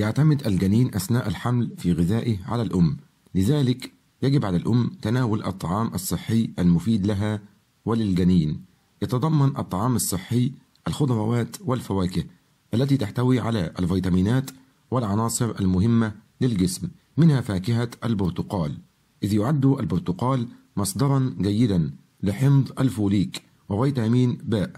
يعتمد الجنين أثناء الحمل في غذائه على الأم لذلك يجب على الأم تناول الطعام الصحي المفيد لها وللجنين يتضمن الطعام الصحي الخضروات والفواكه التي تحتوي على الفيتامينات والعناصر المهمة للجسم منها فاكهة البرتقال إذ يعد البرتقال مصدرا جيدا لحمض الفوليك وفيتامين باء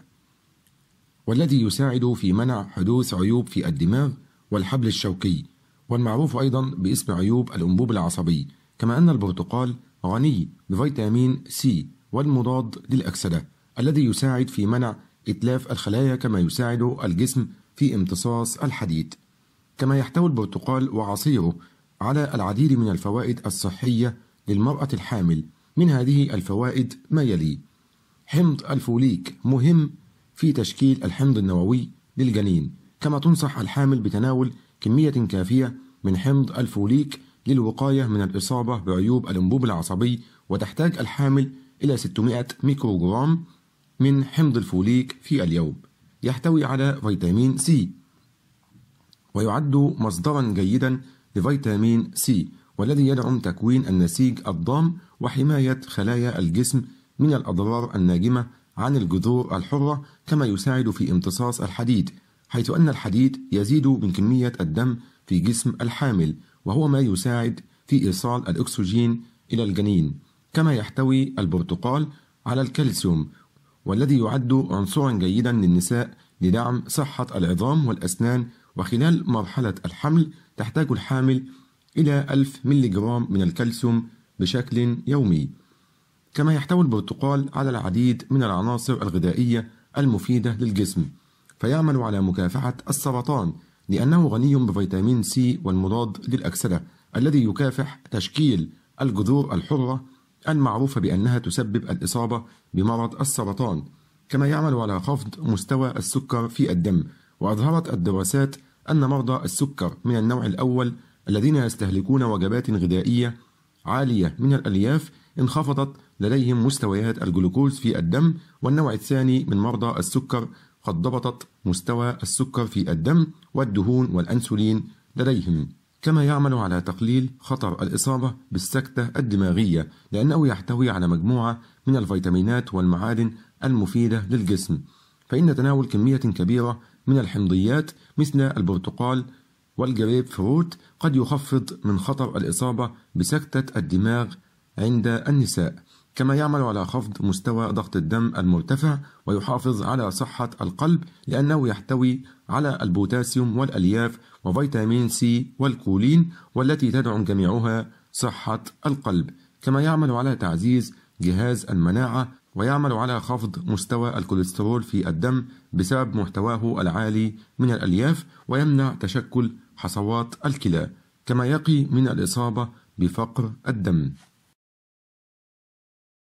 والذي يساعد في منع حدوث عيوب في الدماغ والحبل الشوكي والمعروف أيضا باسم عيوب الأنبوب العصبي كما أن البرتقال غني بفيتامين سي والمضاد للأكسدة الذي يساعد في منع إتلاف الخلايا كما يساعد الجسم في امتصاص الحديد كما يحتوي البرتقال وعصيره على العديد من الفوائد الصحية للمرأة الحامل من هذه الفوائد ما يلي حمض الفوليك مهم في تشكيل الحمض النووي للجنين كما تنصح الحامل بتناول كمية كافية من حمض الفوليك للوقاية من الإصابة بعيوب الأنبوب العصبي وتحتاج الحامل إلى 600 ميكروغرام من حمض الفوليك في اليوم يحتوي على فيتامين سي ويعد مصدرا جيدا لفيتامين سي والذي يدعم تكوين النسيج الضام وحماية خلايا الجسم من الأضرار الناجمة عن الجذور الحرة كما يساعد في امتصاص الحديد حيث أن الحديد يزيد من كمية الدم في جسم الحامل وهو ما يساعد في إيصال الأكسجين إلى الجنين كما يحتوي البرتقال على الكالسيوم والذي يعد عنصرا جيدا للنساء لدعم صحة العظام والأسنان وخلال مرحلة الحمل تحتاج الحامل إلى 1000 جرام من الكالسيوم بشكل يومي كما يحتوي البرتقال على العديد من العناصر الغذائية المفيدة للجسم فيعمل على مكافحة السرطان لأنه غني بفيتامين سي والمضاد للأكسدة الذي يكافح تشكيل الجذور الحرة المعروفة بأنها تسبب الإصابة بمرض السرطان كما يعمل على خفض مستوى السكر في الدم وأظهرت الدراسات أن مرضى السكر من النوع الأول الذين يستهلكون وجبات غذائية عالية من الألياف انخفضت لديهم مستويات الجلوكوز في الدم والنوع الثاني من مرضى السكر قد ضبطت مستوى السكر في الدم والدهون والأنسولين لديهم كما يعمل على تقليل خطر الإصابة بالسكتة الدماغية لأنه يحتوي على مجموعة من الفيتامينات والمعادن المفيدة للجسم فإن تناول كمية كبيرة من الحمضيات مثل البرتقال والجريب فروت قد يخفض من خطر الإصابة بسكتة الدماغ عند النساء كما يعمل على خفض مستوى ضغط الدم المرتفع ويحافظ على صحة القلب لأنه يحتوي على البوتاسيوم والألياف وفيتامين سي والكولين والتي تدعم جميعها صحة القلب كما يعمل على تعزيز جهاز المناعة ويعمل على خفض مستوى الكوليسترول في الدم بسبب محتواه العالي من الألياف ويمنع تشكل حصوات الكلى كما يقي من الإصابة بفقر الدم